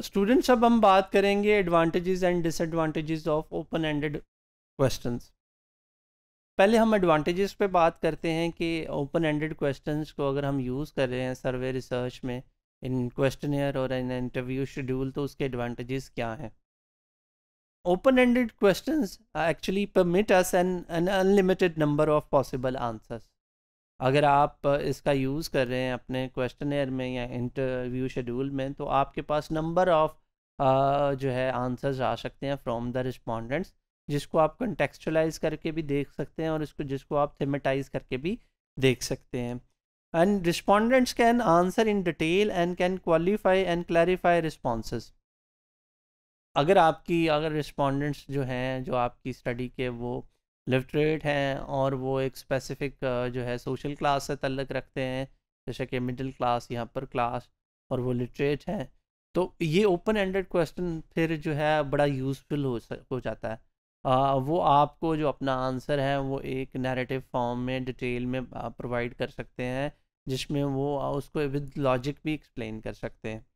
Students अब हम बात करेंगे advantages and disadvantages of open ended questions पहले हम एडवांटेजेस पे बात करते हैं कि ओपन एंडेड क्वेश्चंस को अगर हम यूज़ कर रहे हैं सर्वे रिसर्च में इन क्वेश्चनियर और इन इंटरव्यू शेड्यूल तो उसके एडवांटेजेस क्या हैं open ended question actually permit us an unlimited number of possible answers अगर आप इसका यूज़ कर रहे हैं अपने क्वेश्चनर में या इंटरव्यू शेड्यूल में तो आपके पास नंबर ऑफ़ जो है आंसर्स आ सकते हैं फ्रॉम द रिस्पोंडेंट्स जिसको आप कंटेक्चुलाइज करके भी देख सकते हैं और इसको जिसको आप थेमेटाइज करके भी देख सकते हैं and respondents can answer in detail and can qualify and clarify response अगर आपकी अगर रिस्पोंडेंट्स जो हैं जो आपकी स्टडी के वो लिटरेट हैं और वो एक स्पेसिफिक जो है सोशल क्लास से तल्लक रखते हैं जैसे कि मिडिल क्लास या अपर क्लास और वो लिटरेट हैं तो ये ओपन एंडेड क्वेश्चन फिर जो है बड़ा यूज़फुल हो हो जाता है आ, वो आपको जो अपना आंसर है वो एक नैरेटिव फॉर्म में डिटेल में प्रोवाइड कर सकते हैं जिसमें वो उसको विद लॉजिक भी एक्सप्लेन कर सकते हैं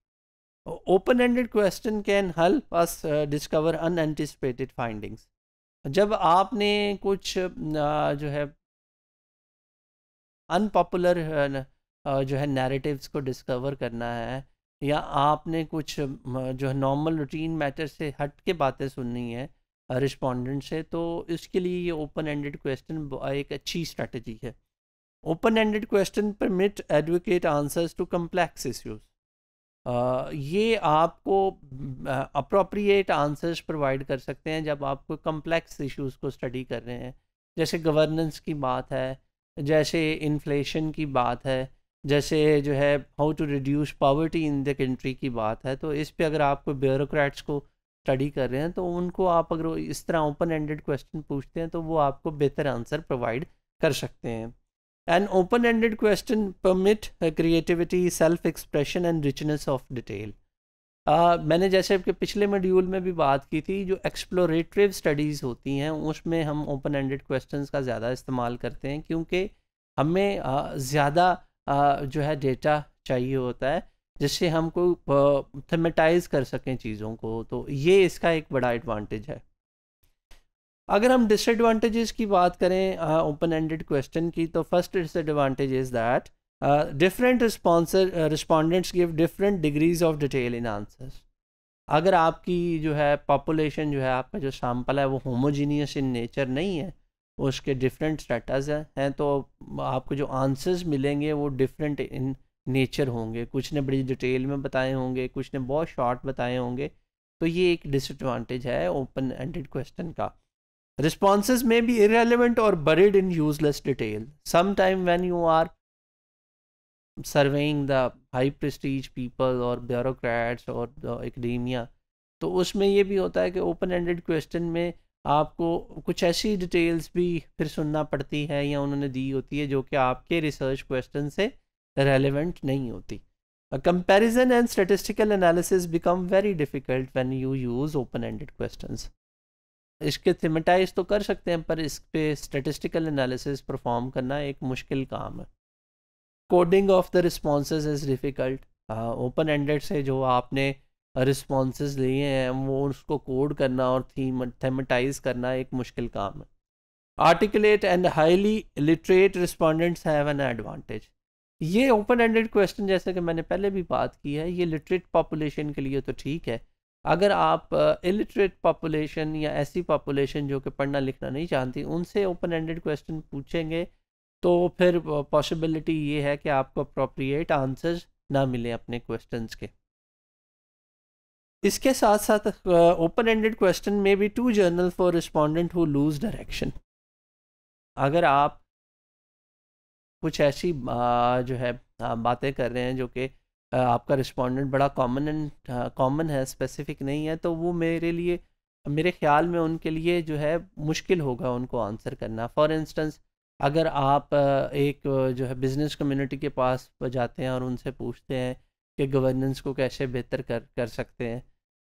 open ended question can help us discover unanticipated findings जब आपने कुछ जो है अनपॉपुलर जो है नैरेटिव्स को डिस्कवर करना है या आपने कुछ जो है नॉर्मल रूटीन मैटर से हट के बातें सुननी है रिस्पोंडेंट से तो इसके लिए ये ओपन एंडेड क्वेश्चन एक अच्छी स्ट्रेटजी है open ended question permit advocate answers to complex issues ये आपको अप्रोप्रिएट आंसर्स प्रोवाइड कर सकते हैं जब आपको कम्प्लेक्स इश्यूज को स्टडी कर रहे हैं जैसे गवर्नेंस की बात है जैसे इन्फ्लेशन की बात है जैसे जो है how to reduce poverty in the country की बात है तो इस पे अगर आप कोई ब्यूरोक्रेट्स को स्टडी कर रहे हैं तो उनको आप अगर इस तरह ओपन एंडेड क्वेश्चन पूछते हैं तो वो आपको बेहतर आंसर प्रोवाइड कर सकते हैं An open ended question permit creativity, self expression and richness of detail. Uh, मैंने जैसे आपके पिछले मॉड्यूल में भी बात की थी जो एक्सप्लोरेटिव स्टडीज़ होती हैं उसमें हम ओपन एंडेड क्वेश्चंस का ज़्यादा इस्तेमाल करते हैं क्योंकि हमें ज़्यादा जो है डेटा चाहिए होता है जिससे हम को थेमेटाइज कर सकें चीज़ों को तो ये इसका एक बड़ा एडवांटेज है अगर हम डिसएडवांटेजेस की बात करें ओपन एंडेड क्वेश्चन की तो first disadvantage is that different responder respondents give different degrees of detail in answers अगर आपकी जो है पॉपुलेशन जो है आपका जो सैम्पल है वो होमोजीनियस इन नेचर नहीं है उसके डिफरेंट स्टेटस हैं तो आपको जो आंसर्स मिलेंगे वो डिफरेंट इन नेचर होंगे कुछ ने बड़ी डिटेल में बताए होंगे कुछ ने बहुत शॉर्ट बताए होंगे तो ये एक डिसएडवांटेज है ओपन एंडेड क्वेश्चन का Responses may be irrelevant or buried in useless detail. Sometime when you are surveying the high prestige people or bureaucrats or the academia, तो उसमें ये भी होता है कि ओपन एंडेड क्वेश्चन में आपको कुछ ऐसी डिटेल्स भी फिर सुनना पड़ती है या उन्होंने दी होती है जो कि आपके रिसर्च क्वेश्चन से रेलेवेंट नहीं होती comparison and statistical analysis become very difficult when you use open ended questions इसके थीमेटाइज तो कर सकते हैं पर इस पर स्टेटिस्टिकल एनालिसिस परफॉर्म करना एक मुश्किल काम है coding of the response is difficult open ended से जो आपने रिस्पॉन्स लिए हैं वो उसको कोड करना और थीम थेमेटाइज करना एक मुश्किल काम है articulate and highly literate respondents have an advantage ये ओपन एंडेड क्वेश्चन जैसे कि मैंने पहले भी बात की है ये लिटरेट पॉपुलेशन के लिए तो ठीक है अगर आप इलिटरेट पॉपुलेशन या ऐसी पॉपुलेशन जो कि पढ़ना लिखना नहीं चाहती उनसे ओपन एंडेड क्वेश्चन पूछेंगे तो फिर पॉसिबिलिटी ये है कि आपको अप्रोप्रिएट आंसर्स ना मिले अपने क्वेश्चंस के इसके साथ साथ ओपन एंडेड क्वेश्चन में भी too general for respondent who lose direction अगर आप कुछ ऐसी जो है बातें कर रहे हैं जो कि आपका रिस्पोंडेंट बड़ा कॉमन एंड कॉमन है स्पेसिफिक नहीं है तो वो मेरे लिए मेरे ख्याल में उनके लिए जो है मुश्किल होगा उनको आंसर करना फॉर इंस्टेंस अगर आप एक जो है बिज़नेस कम्युनिटी के पास जाते हैं और उनसे पूछते हैं कि गवर्नेंस को कैसे बेहतर कर कर सकते हैं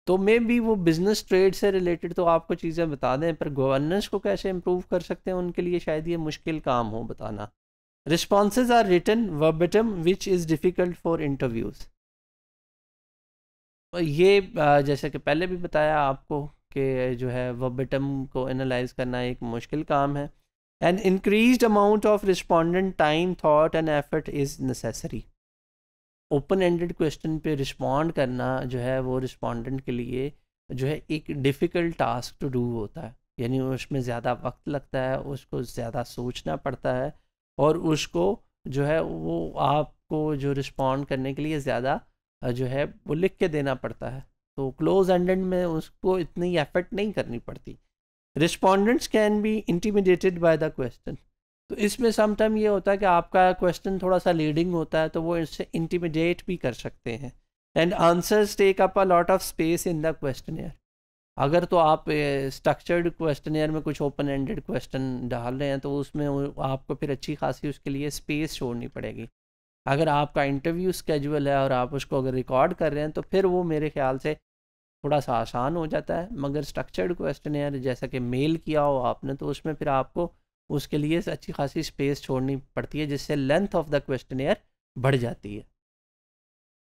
तो मे भी वो बिज़नेस ट्रेड से रिलेटेड तो आपको चीज़ें बता दें पर गवर्नेंस को कैसे इम्प्रूव कर सकते हैं उनके लिए शायद ये मुश्किल काम हो बताना Responses are written verbatim which is difficult for interviews. तो ये जैसे कि पहले भी बताया आपको कि जो है वर्बिटम को एनालाइज करना एक मुश्किल काम है and increase amount of respondent time thought and effort is necessary open ended question पे रिस्पॉन्ड करना जो है वो रिस्पोंडेंट के लिए जो है एक डिफ़िकल्ट टास्क टू डू होता है यानी उसमें ज़्यादा वक्त लगता है उसको ज़्यादा सोचना पड़ता है और उसको जो है वो आपको जो रिस्पॉन्ड करने के लिए ज़्यादा जो है वो लिख के देना पड़ता है तो क्लोज एंडेड में उसको इतनी एफर्ट नहीं करनी पड़ती respondents can be intimidated by the question तो इसमें समटाइम ये होता है कि आपका क्वेश्चन थोड़ा सा लीडिंग होता है तो वो इससे इंटीमिडेट भी कर सकते हैं and answers take up a lot of space in the question अगर तो आप स्ट्रक्चर्ड क्वेश्चन में कुछ ओपन एंडेड क्वेश्चन डाल रहे हैं तो उसमें आपको फिर अच्छी खासी उसके लिए स्पेस छोड़नी पड़ेगी अगर आपका इंटरव्यू स्केजुअल है और आप उसको अगर रिकॉर्ड कर रहे हैं तो फिर वो मेरे ख्याल से थोड़ा सा आसान हो जाता है मगर स्ट्रक्चर्ड क्वेश्चन जैसा कि मेल किया हो आपने तो उसमें फिर आपको उसके लिए अच्छी खासी स्पेस छोड़नी पड़ती है जिससे लेंथ ऑफ द क्वेश्चन बढ़ जाती है